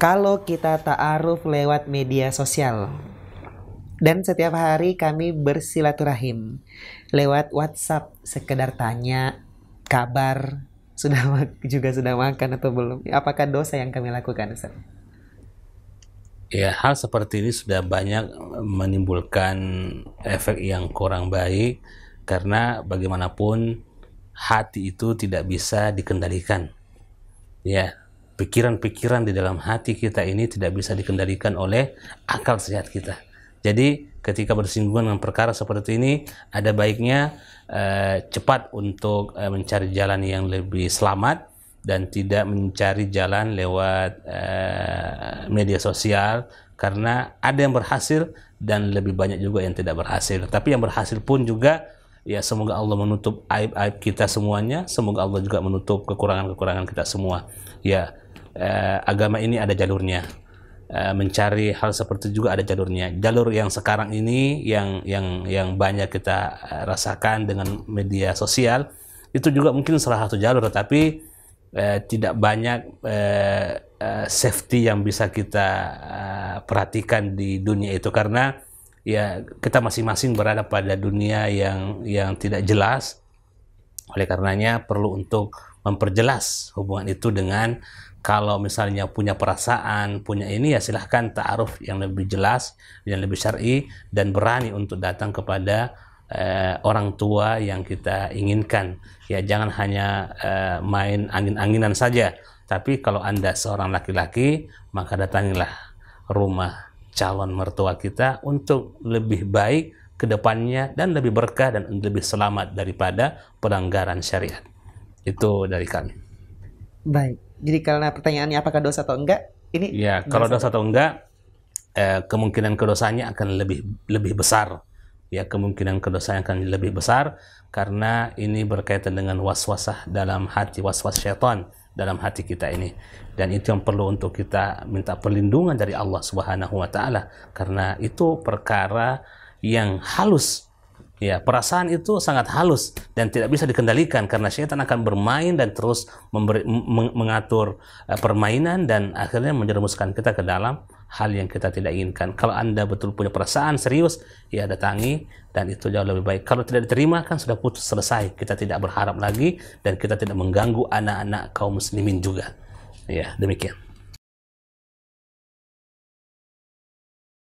kalau kita ta'aruf lewat media sosial. Dan setiap hari kami bersilaturahim lewat WhatsApp sekedar tanya kabar sudah juga sudah makan atau belum. Apakah dosa yang kami lakukan Ustaz? Ya, hal seperti ini sudah banyak menimbulkan efek yang kurang baik karena bagaimanapun hati itu tidak bisa dikendalikan. Ya, pikiran-pikiran di dalam hati kita ini tidak bisa dikendalikan oleh akal sehat kita. Jadi ketika bersinggungan dengan perkara seperti ini, ada baiknya eh, cepat untuk eh, mencari jalan yang lebih selamat dan tidak mencari jalan lewat eh, media sosial karena ada yang berhasil dan lebih banyak juga yang tidak berhasil. Tapi yang berhasil pun juga ya semoga Allah menutup aib-aib kita semuanya, semoga Allah juga menutup kekurangan-kekurangan kita semua. Ya, eh, agama ini ada jalurnya eh, mencari hal seperti juga ada jalurnya jalur yang sekarang ini yang yang yang banyak kita eh, rasakan dengan media sosial itu juga mungkin salah satu jalur tetapi eh, tidak banyak eh, eh, safety yang bisa kita eh, perhatikan di dunia itu karena ya kita masing-masing berada pada dunia yang yang tidak jelas oleh karenanya perlu untuk memperjelas hubungan itu dengan kalau misalnya punya perasaan, punya ini ya silahkan ta'aruf yang lebih jelas, yang lebih syar'i dan berani untuk datang kepada eh, orang tua yang kita inginkan. Ya jangan hanya eh, main angin-anginan saja, tapi kalau Anda seorang laki-laki, maka datangilah rumah calon mertua kita untuk lebih baik ke depannya dan lebih berkah dan lebih selamat daripada pelanggaran syariat. Itu dari kami. Baik. Jadi karena pertanyaannya apakah dosa atau enggak, ini Ya, kalau dosa atau enggak eh, kemungkinan kedosanya akan lebih lebih besar. Ya, kemungkinan kedosanya akan lebih besar karena ini berkaitan dengan waswasah dalam hati waswas syaitan dalam hati kita ini dan itu yang perlu untuk kita minta perlindungan dari Allah Subhanahu wa taala karena itu perkara yang halus. Ya, perasaan itu sangat halus dan tidak bisa dikendalikan karena setan akan bermain dan terus memberi, mengatur eh, permainan dan akhirnya menjerumuskan kita ke dalam hal yang kita tidak inginkan. Kalau Anda betul punya perasaan serius, ya datangi dan itu jauh lebih baik. Kalau tidak diterima kan sudah putus selesai. Kita tidak berharap lagi dan kita tidak mengganggu anak-anak kaum muslimin juga. Ya, demikian.